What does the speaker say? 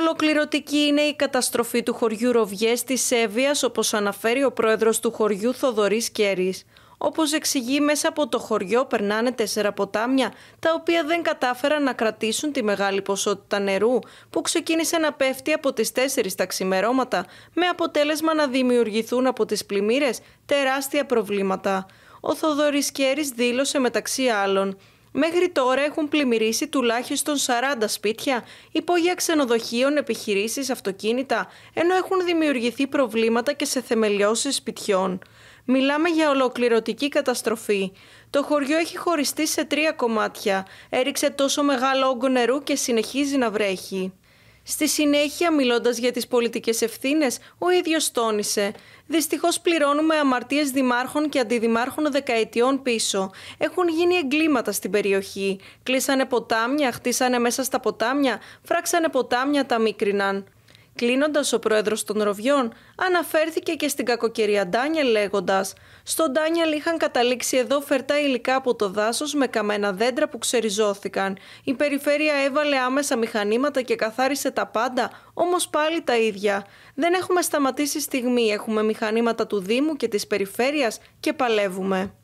Ολοκληρωτική είναι η καταστροφή του χωριού Ροβιές της Σέβεια, όπως αναφέρει ο πρόεδρος του χωριού Θοδωρής Κέρης. Όπως εξηγεί, μέσα από το χωριό περνάνε τέσσερα ποτάμια, τα οποία δεν κατάφεραν να κρατήσουν τη μεγάλη ποσότητα νερού που ξεκίνησε να πέφτει από τις 4 τα ξημερώματα, με αποτέλεσμα να δημιουργηθούν από τις πλημμύρες τεράστια προβλήματα. Ο Θοδωρής Κέρης δήλωσε μεταξύ άλλων. Μέχρι τώρα έχουν πλημμυρίσει τουλάχιστον 40 σπίτια, υπόγεια ξενοδοχείων, επιχειρήσεις αυτοκίνητα, ενώ έχουν δημιουργηθεί προβλήματα και σε θεμελιώσεις σπιτιών. Μιλάμε για ολοκληρωτική καταστροφή. Το χωριό έχει χωριστεί σε τρία κομμάτια. Έριξε τόσο μεγάλο όγκο νερού και συνεχίζει να βρέχει. Στη συνέχεια, μιλώντας για τις πολιτικές ευθύνες, ο ίδιος τόνισε. Δυστυχώς πληρώνουμε αμαρτίες δημάρχων και αντιδημάρχων δεκαετιών πίσω. Έχουν γίνει εγκλήματα στην περιοχή. Κλείσανε ποτάμια, χτίσανε μέσα στα ποτάμια, φράξανε ποτάμια, τα μίκριναν. Κλείνοντας, ο πρόεδρος των Ροβιών αναφέρθηκε και στην κακοκαιρία Ντάνιελ, λέγοντας: Στον Ντάνιελ είχαν καταλήξει εδώ φερτά υλικά από το δάσος με καμένα δέντρα που ξεριζώθηκαν. Η περιφέρεια έβαλε άμεσα μηχανήματα και καθάρισε τα πάντα, όμως πάλι τα ίδια. Δεν έχουμε σταματήσει στιγμή, έχουμε μηχανήματα του Δήμου και της περιφέρειας και παλεύουμε.